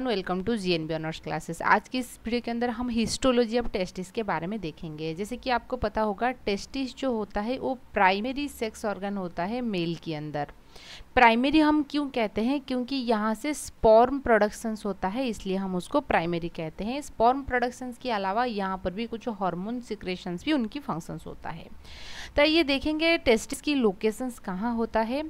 everyone welcome to G N B honours classes आज की इस वीडियो के अंदर हम हिस्टोलॉजी ऑफ टेस्टिस के बारे में देखेंगे जैसे कि आपको पता होगा टेस्टिस जो होता है वो प्राइमरी सेक्स ऑर्गन होता है मेल के अंदर प्राइमरी हम क्यों कहते हैं क्योंकि यहाँ से स्पॉर्म प्रोडक्शंस होता है इसलिए हम उसको प्राइमरी कहते हैं स्पॉर्म प्रोडक्शंस के अलावा यहाँ पर भी कुछ हार्मोन सिक्रेशंस भी उनकी फंक्शंस होता है तो ये देखेंगे टेस्टिस की लोकेशंस कहाँ होता है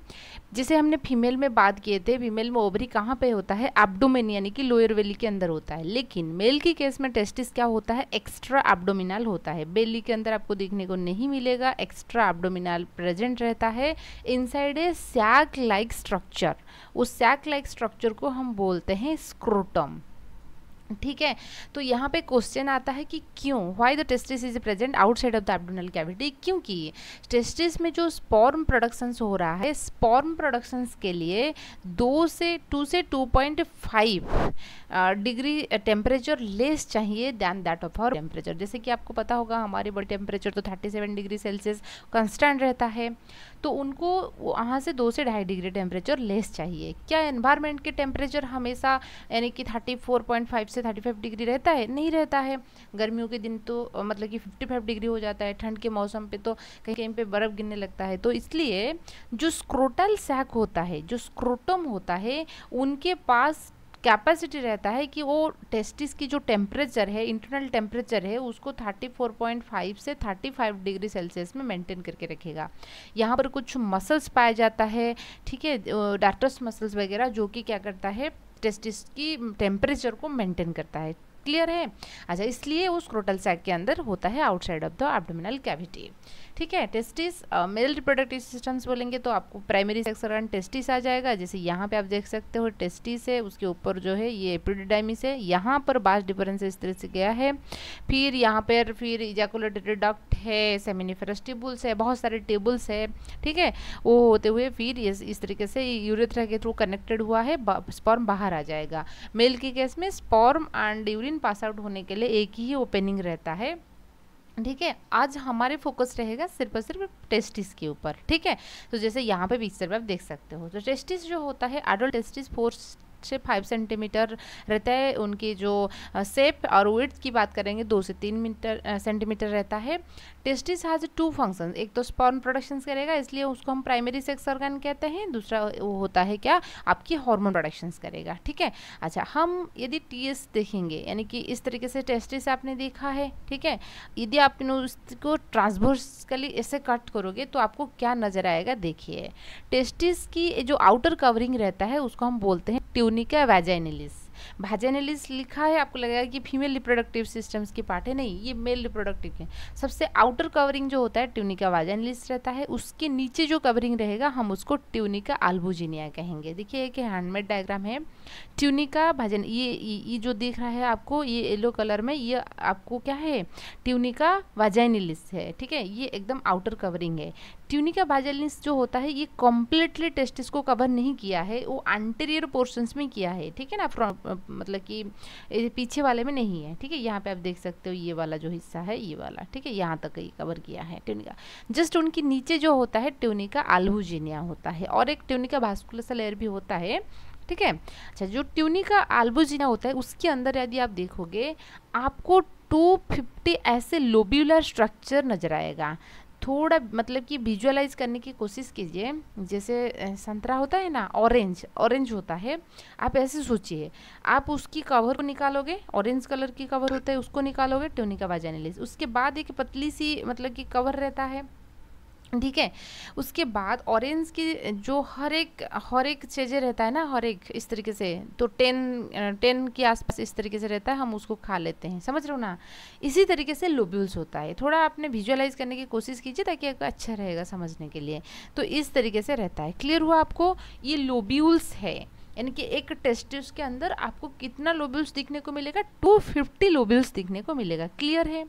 जिसे हमने फीमेल में बात किए थे फीमेल में ओवरी कहाँ पे होता है एब्डोमेन यानी कि लोअर वेली के अंदर होता है लेकिन मेल की केस में टेस्टिस क्या होता है एक्स्ट्रा एब्डोमिनल होता है बेली के अंदर आपको देखने को नहीं मिलेगा एक्स्ट्रा एब्डोमिनल प्रेजेंट रहता है inside a sac like structure उस सैक लाइक स्ट्रक्चर को हम बोलते हैं स्क्रोटम ठीक है तो यहाँ पे क्वेश्चन आता है कि क्यों why the testis is present outside of the abdominal cavity क्योंकि टेस्टिस में जो स्पॉर्म प्रोडक्शंस हो रहा है स्पॉर्म प्रोडक्शंस के लिए दो से टू से two point five degree temperature less चाहिए than that of our temperature जैसे कि आपको पता होगा हमारे बॉडी टेम्परेचर तो thirty seven degree Celsius constant रहता है तो उनको वहाँ से दो से ढाई डिग्री टेम्परेचर लेस चाहिए क्या इन्वायरमेंट के टेम्परेचर हमेशा यानी कि थर्टी फोर पॉइंट फाइव से से थर्टी फाइव डिग्री रहता है नहीं रहता है गर्मियों के दिन तो मतलब कि फिफ्टी फाइव डिग्री हो जाता है ठंड के मौसम पे तो कहीं कहीं पे बर्फ़ गिरने लगता है तो इसलिए जो स्क्रोटल सैक होता है जो स्क्रोटम होता है उनके पास कैपेसिटी रहता है कि वो टेस्टिस की जो टेम्परेचर है इंटरनल टेम्परेचर है उसको 34.5 से 35 डिग्री सेल्सियस में मेंटेन करके रखेगा यहाँ पर कुछ मसल्स पाया जाता है ठीक है डार्टस मसल्स वगैरह जो कि क्या करता है टेस्टिस की टेम्परेचर को मेंटेन करता है क्लियर है अच्छा इसलिए उस क्रोटल सैक के अंदर होता है outside of the abdominal cavity ठीक है टेस्टिस मेल रिप्रोडक्टिव सिस्टम्स बोलेंगे तो आपको प्राइमरी सेक्सरन टेस्टिस आ जाएगा जैसे यहाँ पे आप देख सकते हो टेस्टिस है उसके ऊपर जो है ये एपिडिडाइमिस है यहाँ पर बास डिफरेंस इस तरह से गया है फिर यहाँ पर फिर इजाकुलेटरी डक्ट है सेमिनिफेरस ट्यूबुल्स है बहुत सारे टेबल्स है ठीक है वो होते हुए फिर इस तरीके से यूरेथ्रा के थ्रू कनेक्टेड हुआ है स्पॉर्म बाहर आ जाएगा मेल के केस में sperm and urine discipline pass out होने के लिए एक ही ओपनिंग रहता है ठीक है आज हमारे फोकस रहेगा सिर्फ और सिर्फ टेस्टिस के ऊपर ठीक है तो जैसे यहाँ पे पिक्चर में आप देख सकते हो तो टेस्टिस जो होता है एडल्ट टेस्टिस फोर से फाइव सेंटीमीटर रहता है उनकी जो सेप और वेट की बात करेंगे दो से तीन मीटर सेंटीमीटर रहता है टेस्टिस हैज़ टू फंक्शन एक तो स्पॉर्न प्रोडक्शन करेगा इसलिए उसको हम प्राइमरी सेक्स ऑर्गन कहते हैं दूसरा वो होता है क्या आपकी हार्मोन प्रोडक्शन करेगा ठीक है अच्छा हम यदि टी देखेंगे यानी कि इस तरीके से टेस्टिस आपने देखा है ठीक है यदि आपने उसको ट्रांसवर्सकली ऐसे कट करोगे तो आपको क्या नज़र आएगा देखिए टेस्टिस की जो आउटर कवरिंग रहता है उसको हम बोलते हैं ट्यूनिका वैजाइनिलिस भाजेनेलिस लिखा है आपको लगेगा कि फीमेल रिप्रोडक्टिव सिस्टम्स के पार्ट है नहीं ये मेल रिप्रोडक्टिव के सबसे आउटर कवरिंग जो होता है ट्यूनिका वाजेनलिस रहता है उसके नीचे जो कवरिंग रहेगा हम उसको ट्यूनिका आल्बुजिनिया कहेंगे देखिए एक हैंडमेड डायग्राम है ट्यूनिका भाजन ये ये जो दिख रहा है आपको ये येलो कलर में ये आपको क्या है ट्यूनिका वाजेनिलिस है ठीक है ये एकदम आउटर कवरिंग है ट्यूनिका वाजेनिलिस जो होता है ये कम्प्लीटली टेस्टिस को कवर नहीं किया है वो एंटेरियर पोर्शंस में किया है ठीक है ना मतलब कि पीछे वाले में नहीं है ठीक है यहाँ पे आप देख सकते हो ये वाला जो हिस्सा है ये वाला ठीक है यहाँ तक ही कवर किया है ट्यूनिका जस्ट उनके नीचे जो होता है ट्यूनिका आल्हुजिनिया होता है और एक ट्यूनिका भास्कुलसा लेयर भी होता है ठीक है अच्छा जो ट्यूनिका आल्बुजिना होता है उसके अंदर यदि आप देखोगे आपको 250 ऐसे लोब्यूलर स्ट्रक्चर नजर आएगा थोड़ा मतलब कि विजुअलाइज करने की कोशिश कीजिए जैसे संतरा होता है ना ऑरेंज ऑरेंज होता है आप ऐसे सोचिए आप उसकी कवर को निकालोगे ऑरेंज कलर की कवर होता है उसको निकालोगे ट्यूनिका वाजानिलिस उसके बाद एक पतली सी मतलब कि कवर रहता है ठीक है उसके बाद ऑरेंज की जो हर एक हर एक चीज़ें रहता है ना हर एक इस तरीके से तो टेन टेन के आसपास इस तरीके से रहता है हम उसको खा लेते हैं समझ रहे हो ना इसी तरीके से लोब्यूल्स होता है थोड़ा आपने विजुअलाइज करने की कोशिश कीजिए ताकि आपको अच्छा रहेगा समझने के लिए तो इस तरीके से रहता है क्लियर हुआ आपको ये लोब्यूल्स है यानी कि एक टेस्टिस के अंदर आपको कितना लोब्यूल्स दिखने को मिलेगा टू फिफ्टी दिखने को मिलेगा क्लियर है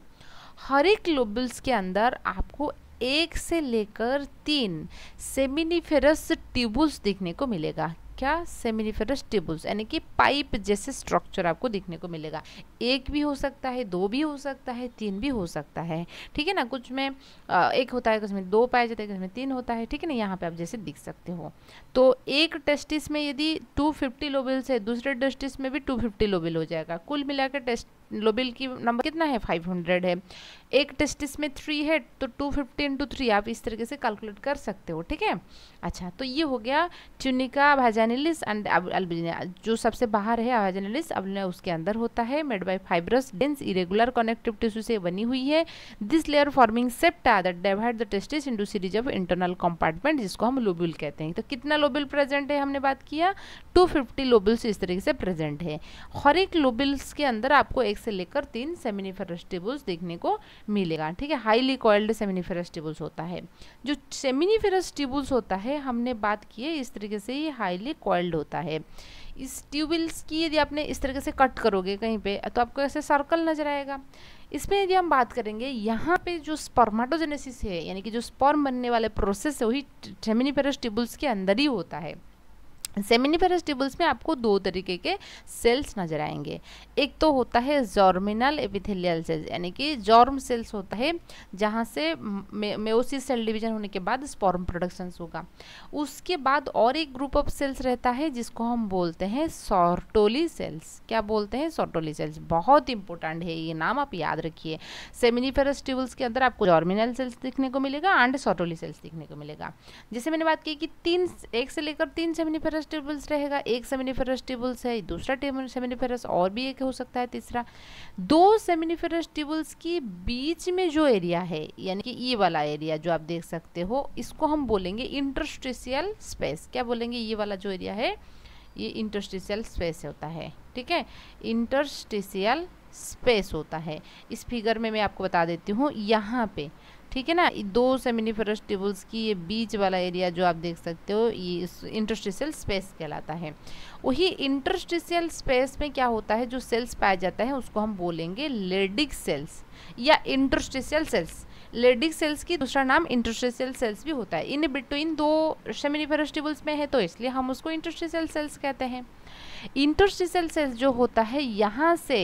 हर एक लोबल्स के अंदर आपको एक से लेकर तीन सेमिनिफेरस ट्यूबुल्स दिखने को मिलेगा क्या सेमिनिफेरस ट्यूबुल्स यानी कि पाइप जैसे स्ट्रक्चर आपको देखने को मिलेगा एक भी हो सकता है दो भी हो सकता है तीन भी हो सकता है ठीक है ना कुछ में एक होता है कुछ में दो पाए जाते हैं कुछ में तीन होता है ठीक है ना यहाँ पे आप जैसे दिख सकते हो तो एक टेस्टिस में यदि 250 फिफ्टी लोबल्स है दूसरे टेस्टिस में भी 250 फिफ्टी लोबल हो जाएगा कुल मिलाकर टेस्ट लोबिल की नंबर कितना है 500 है एक टेस्टिस में थ्री है तो टू फिफ्टी इंटू थ्री आप इस तरीके से कैलकुलेट कर सकते हो ठीक है अच्छा तो ये हो गया चुनिका भाजानिलिस एंड अल्बिनिया जो सबसे बाहर है भाजानिलिस अल्बिनिया उसके अंदर होता है made by fibrous dense irregular connective tissue से बनी हुई है this layer forming septa that divide the testis into series of internal compartment जिसको हम लोबिल कहते हैं तो कितना लोबिल प्रेजेंट है हमने बात किया टू फिफ्टी लोबिल्स इस तरीके से प्रेजेंट है हर एक लोबिल्स के अंदर आपको एक से लेकर तीन सेमिनिफेरस टेबल्स देखने को मिलेगा ठीक है हाईली कॉइल्ड सेमिनिफेरस टेबल्स होता है जो सेमिनिफेरस टेबल्स होता है हमने बात की है इस तरीके से ये हाईली कॉइल्ड होता है इस ट्यूबल्स की यदि आपने इस तरीके से कट करोगे कहीं पे तो आपको ऐसे सर्कल नजर आएगा इसमें यदि हम बात करेंगे यहाँ पे जो स्पर्माटोजेनेसिस है यानी कि जो स्पर्म बनने वाले प्रोसेस है वही सेमिनिफेरस ट्यूबल्स के अंदर ही होता है सेमिनिफेरस ट्यूबल्स में आपको दो तरीके के सेल्स नजर आएंगे एक तो होता है जॉर्मिनल एपिथेलियल सेल्स यानी कि जॉर्म सेल्स होता है जहाँ से मेओसिस सेल डिवीजन होने के बाद स्पॉर्म प्रोडक्शन होगा उसके बाद और एक ग्रुप ऑफ सेल्स रहता है जिसको हम बोलते हैं सॉर्टोली सेल्स क्या बोलते हैं सॉर्टोली सेल्स बहुत इंपॉर्टेंट है ये नाम आप याद रखिए सेमिनिफेरस ट्यूबल्स के अंदर आपको जॉर्मिनल सेल्स दिखने को मिलेगा एंड सॉर्टोली सेल्स दिखने को मिलेगा जैसे मैंने बात की कि तीन एक से लेकर तीन सेमिनिफेरस फेरस टेबल्स रहेगा एक सेमिनिफेरस टेबल्स है दूसरा टेबल सेमिनिफेरस और भी एक हो सकता है तीसरा दो सेमिनिफेरस टेबल्स की बीच में जो एरिया है यानी कि ये वाला एरिया जो आप देख सकते हो इसको हम बोलेंगे इंटरस्टिशियल स्पेस क्या बोलेंगे ये वाला जो एरिया है ये इंटरस्टिशियल स्पेस होता है ठीक है इंटरस्टिशियल स्पेस होता है इस फिगर में मैं आपको बता देती हूँ यहाँ पे ठीक है ना दो सेमिनिफेरस ट्यूबल्स की ये बीच वाला एरिया जो आप देख सकते हो ये इंटरस्टिशियल स्पेस कहलाता है वही इंटरस्टिशियल स्पेस में क्या होता है जो सेल्स पाया जाता है उसको हम बोलेंगे लेडिक सेल्स या इंटरस्टिशियल सेल्स लेडिक सेल्स की दूसरा नाम इंटरस्टिशियल सेल्स भी होता है इन बिटवीन दो सेमिनिफेरस ट्यूबल्स में है तो इसलिए हम उसको इंटरस्टिशियल सेल्स कहते हैं इंटरस्टिशियल सेल्स जो होता है यहाँ से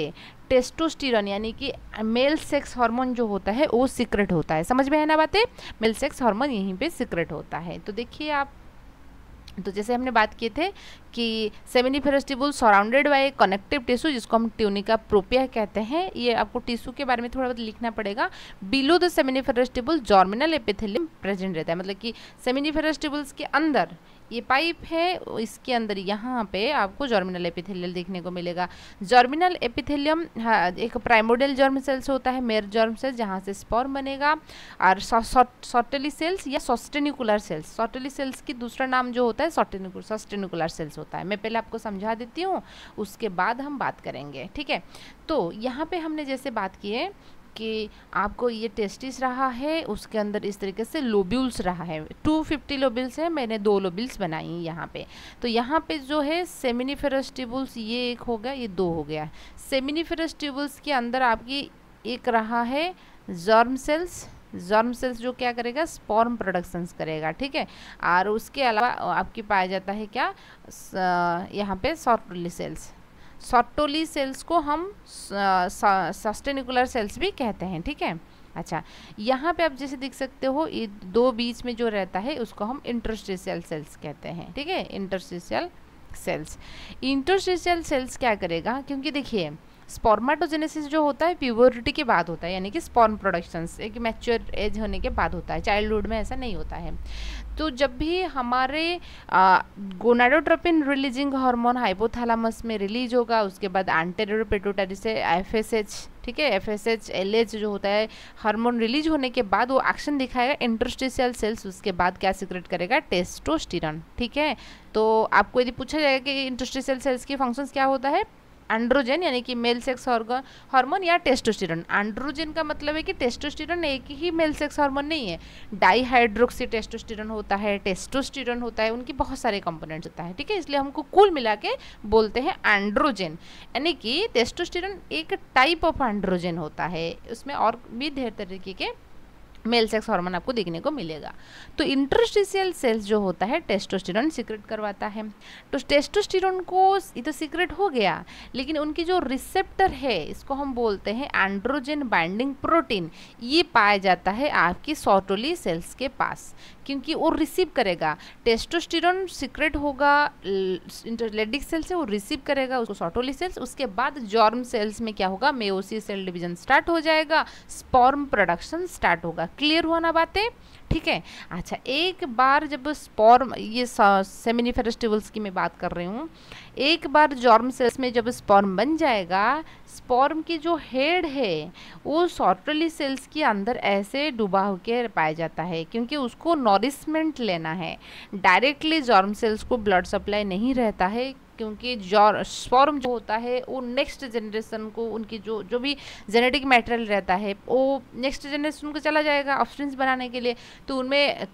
टेस्टोस्टिरन यानी कि मेल सेक्स हार्मोन जो होता है वो सीक्रेट होता है समझ में है ना बातें मेल सेक्स हार्मोन यहीं पे सीक्रेट होता है तो देखिए आप तो जैसे हमने बात किए थे कि semini tubule surrounded by connective tissue जिसको हम ट्यूनिका प्रोपिया कहते हैं ये आपको टिश्यू के बारे में थोड़ा बहुत लिखना पड़ेगा below the semini tubule germinal epithelium present रहता है मतलब कि सेमिनी ट्यूबुल्स के अंदर ये पाइप है इसके अंदर यहाँ पे आपको जॉर्मिनल एपिथेलियल देखने को मिलेगा जॉर्मिनल एपिथेलियम एक प्राइमोडियल जॉर्म सेल्स होता है मेर जॉर्म सेल्स जहाँ से स्पॉर्म बनेगा और सॉटली सेल्स या सोस्टेनिकुलर सेल्स सॉटली सेल्स की दूसरा नाम जो होता है सॉस्टेनिकुलर सेल्स होता है होता है मैं पहले आपको समझा देती हूँ उसके बाद हम बात करेंगे ठीक है तो यहाँ पे हमने जैसे बात की है कि आपको ये टेस्टिस रहा है उसके अंदर इस तरीके से लोब्यूल्स रहा है 250 लोबिल्स हैं मैंने दो लोबिल्स बनाई हैं यहाँ पे तो यहाँ पे जो है सेमिनिफेरस ट्यूबुल्स ये एक हो गया ये दो हो गया सेमिनिफेरस ट्यूबुल्स के अंदर आपकी एक रहा है जर्म सेल्स जर्म सेल्स जो क्या करेगा स्पॉर्म प्रोडक्शंस करेगा ठीक है और उसके अलावा आपकी पाया जाता है क्या यहाँ पे सॉर्टोली सेल्स सॉटोली सेल्स को हम सस्टेनिकुलर सेल्स भी कहते हैं ठीक है अच्छा यहाँ पे आप जैसे देख सकते हो ये दो बीच में जो रहता है उसको हम इंटरस्टिशियल सेल्स कहते हैं ठीक है इंटरस्टिशियल सेल्स इंटरस्टिशियल सेल्स क्या करेगा क्योंकि देखिए स्पॉर्माटोजेनेसिस जो होता है प्यूबोरिटी के बाद होता है यानी कि स्पॉर्म प्रोडक्शन एक मैच्योर एज होने के बाद होता है चाइल्डहुड में ऐसा नहीं होता है तो जब भी हमारे गोनाडोट्रोपिन रिलीजिंग हार्मोन हाइपोथैलामस में रिलीज होगा उसके बाद एंटेरियर एफ एस एच ठीक है F S H L H जो होता है हार्मोन रिलीज होने के बाद वो एक्शन दिखाएगा इंटरस्टिशियल सेल्स उसके बाद क्या सिक्रेट करेगा टेस्टोस्टिरन ठीक है तो आपको यदि पूछा जाएगा कि इंटरस्टिशियल सेल्स के फंक्शंस क्या होता है एंड्रोजन यानी कि मेल सेक्स हार्मोन या टेस्टोस्टेरोन एंड्रोजन का मतलब है कि टेस्टोस्टेरोन एक ही मेल सेक्स हार्मोन नहीं है डाईहाइड्रोक्सी टेस्टोस्टेरोन होता है टेस्टोस्टेरोन होता है उनकी बहुत सारे कंपोनेंट्स होता है ठीक है इसलिए हमको कुल मिला के बोलते हैं एंड्रोजन यानी कि टेस्टोस्टेरोन एक टाइप ऑफ एंड्रोजन होता है उसमें और भी ढेर तरीके के मेल सेक्स हार्मोन आपको देखने को मिलेगा तो इंटरस्टिशियल सेल्स जो होता है टेस्टोस्टेरोन सीक्रेट करवाता है तो टेस्टोस्टेरोन को ये तो सीक्रेट हो गया लेकिन उनकी जो रिसेप्टर है इसको हम बोलते हैं एंड्रोजन बाइंडिंग प्रोटीन ये पाया जाता है आपकी सॉटोली सेल्स के पास क्योंकि वो रिसीव करेगा टेस्टोस्टिर सीक्रेट होगा इंटरलेडिक सेल से वो रिसीव करेगा उसको सॉटोली सेल्स उसके बाद जॉर्म सेल्स में क्या होगा मेओसी सेल डिवीजन स्टार्ट हो जाएगा स्पॉर्म प्रोडक्शन स्टार्ट होगा क्लियर हुआ ना बातें ठीक है अच्छा एक बार जब स्पॉर्म ये सेमिनी फेरेस्टिवल्स की मैं बात कर रही हूँ एक बार जॉर्म सेल्स में जब स्पॉर्म बन जाएगा स्पॉर्म की जो हेड है वो सॉर्टली सेल्स के अंदर ऐसे डुबा होकर पाया जाता है क्योंकि उसको नॉरिशमेंट लेना है डायरेक्टली जॉर्म सेल्स को ब्लड सप्लाई नहीं रहता है क्योंकि स्पॉर्म जो होता है वो नेक्स्ट जनरेशन को उनकी जो जो भी जेनेटिक मटेरियल रहता है वो नेक्स्ट जनरेशन को चला जाएगा ऑप्शन बनाने के लिए तो उनमें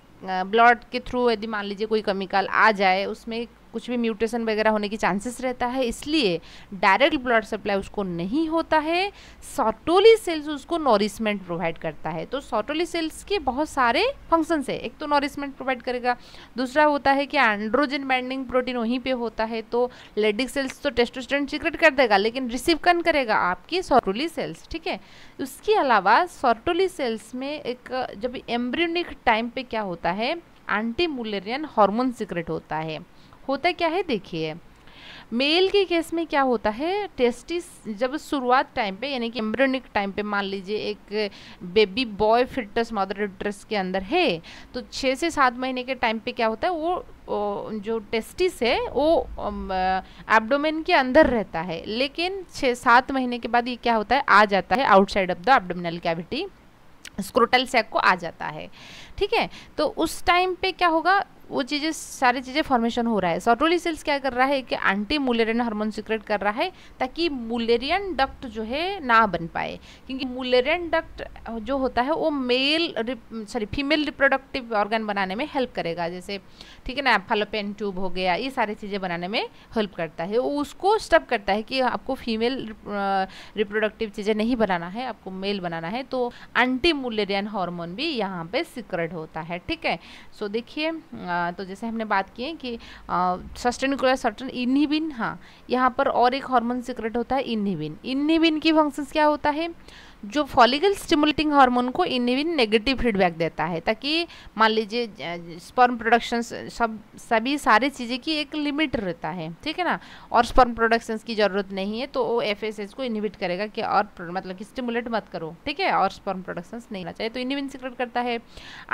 ब्लड के थ्रू यदि मान लीजिए कोई केमिकल आ जाए उसमें कुछ भी म्यूटेशन वगैरह होने की चांसेस रहता है इसलिए डायरेक्ट ब्लड सप्लाई उसको नहीं होता है सॉटोली सेल्स उसको नॉरिशमेंट प्रोवाइड करता है तो सॉटोली सेल्स के बहुत सारे फंक्शंस है एक तो नॉरिशमेंट प्रोवाइड करेगा दूसरा होता है कि एंड्रोजन बैंडिंग प्रोटीन वहीं पर होता है तो लेडिक सेल्स तो टेस्टोस्टेरोन सीक्रेट कर देगा लेकिन रिसीव कन करेगा आपकी सॉटोली सेल्स ठीक है उसके अलावा सॉटोली सेल्स में एक जब एम्ब्रियोनिक टाइम पे क्या होता है एंटी हार्मोन सीक्रेट होता है होता क्या है देखिए मेल के केस में क्या होता है टेस्टिस जब शुरुआत टाइम पे यानी कि एम्ब्रोनिक टाइम पे मान लीजिए एक बेबी बॉय फिटस मदर ड्रेस के अंदर है तो छः से सात महीने के टाइम पे क्या होता है वो जो टेस्टिस है वो एब्डोमेन के अंदर रहता है लेकिन छः सात महीने के बाद ये क्या होता है आ जाता है outside of the abdominal cavity scrotal sac को आ जाता है ठीक है तो उस टाइम पे क्या होगा वो चीज़ें सारी चीज़ें फॉर्मेशन हो रहा है सॉटोली सेल्स क्या कर रहा है कि एंटी मुलेरियन हार्मोन सिक्रेट कर रहा है ताकि मुलेरियन डक्ट जो है ना बन पाए क्योंकि मुलेरियन डक्ट जो होता है वो male sorry female reproductive organ बनाने में हेल्प करेगा जैसे ठीक है ना फलोपेन ट्यूब हो गया ये सारी चीज़ें बनाने में हेल्प करता है वो उसको स्टप करता है कि आपको फीमेल रिप्रोडक्टिव चीज़ें नहीं बनाना है आपको मेल बनाना है तो एंटी मुलेरियन हार्मोन भी यहाँ पे सिक्रेट होता है ठीक है सो देखिए तो जैसे हमने बात की है कि सस्टेनिकुलर सर्टन इनहिबिन हाँ यहाँ पर और एक हार्मोन सिक्रेट होता है इनहिबिन इनहिबिन की फंक्शंस क्या होता है जो फॉलिकल स्टिमुलेटिंग हार्मोन को इनहिबिन नेगेटिव फीडबैक देता है ताकि मान लीजिए स्पर्म प्रोडक्शन सब सभी सारे चीज़ें की एक लिमिट रहता है ठीक है ना और स्पर्म प्रोडक्शन की ज़रूरत नहीं है तो वो एफ को इनहिबिट करेगा कि और मतलब कि स्टिमुलेट मत करो ठीक है और स्पर्म प्रोडक्शन नहीं होना चाहिए तो इनहिबिन सिक्रेट करता है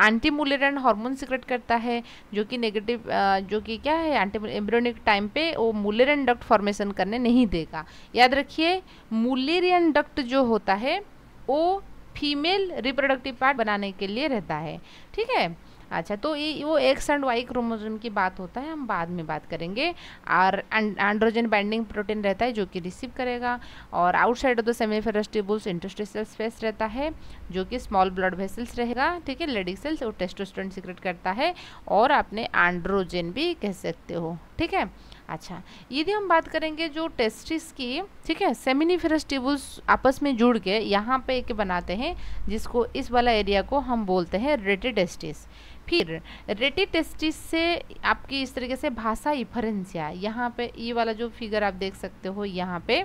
एंटीमुलेरेंट हार्मोन सिक्रेट करता है जो कि नेगेटिव जो कि क्या है एंटी एम्ब्रोनिक टाइम पे वो मुलेरियन डक्ट फॉर्मेशन करने नहीं देगा याद रखिए मुलेरियन डक्ट जो होता है वो फीमेल रिप्रोडक्टिव पार्ट बनाने के लिए रहता है ठीक है अच्छा तो ये वो एक्स एंड वाई क्रोमोजोम की बात होता है हम बाद में बात करेंगे और एंड्रोजन बाइंडिंग प्रोटीन रहता है जो कि रिसीव करेगा और आउटसाइड ऑफ द सेमी फेरेस्टिबुल्स इंटरस्टिशियल स्पेस रहता है जो कि स्मॉल ब्लड वेसल्स रहेगा ठीक है लेडिक सेल्स और टेस्टोस्टेरोन सिक्रेट करता है और आपने एंड्रोजन भी कह सकते हो ठीक है अच्छा यदि हम बात करेंगे जो टेस्टिस की ठीक है सेमिनिफेरस ट्यूबल्स आपस में जुड़ के यहाँ पे एक बनाते हैं जिसको इस वाला एरिया को हम बोलते हैं रेटी टेस्टिस फिर रेटी टेस्टिस से आपकी इस तरीके से भाषा इफरेंसिया यहाँ पे ये वाला जो फिगर आप देख सकते हो यहाँ पे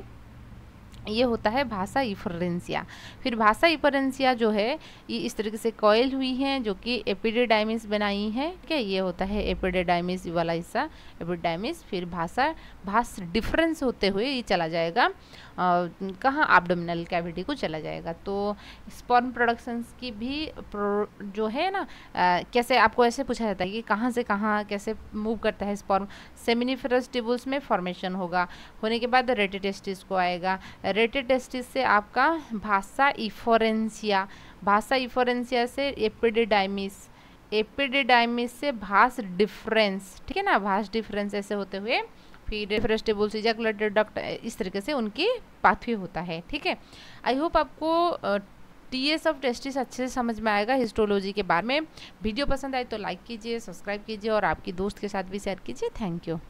ये होता है भाषा इफरेंसिया फिर भाषा इफरेंसिया जो है ये इस तरीके से कॉयल हुई हैं जो कि एपिडेडाइमिस बनाई हैं क्या ये होता है एपिडेडाइमिस वाला हिस्सा एपिडाइमिस फिर भाषा भाष डिफरेंस होते हुए ये चला जाएगा कहाँ आबडोमिनल कैविटी को चला जाएगा तो स्पर्म प्रोडक्शंस की भी प्रो, जो है ना आ, कैसे आपको ऐसे पूछा जाता है कि कहाँ से कहाँ कैसे मूव करता है स्पर्म सेमिनिफेरस टिबुल्स में फॉर्मेशन होगा होने के बाद रेटिटेस्टिस को आएगा रेटेटेस्टिस से आपका भाषा इफोरेंसिया भाषा इफोरेंसिया से एपिडिडाइमिस एपिडिडाइमिस से भाष डिफरेंस ठीक है ना भाष डिफरेंस ऐसे होते हुए फिर फ्रेस्टेबल सीजाकुलेटेड डक्ट इस तरीके से उनकी पाथवे होता है ठीक है आई होप आपको टी एस ऑफ टेस्टिस अच्छे से समझ में आएगा हिस्टोलॉजी के बारे में वीडियो पसंद आए तो लाइक कीजिए सब्सक्राइब कीजिए और आपकी दोस्त के साथ भी शेयर कीजिए थैंक यू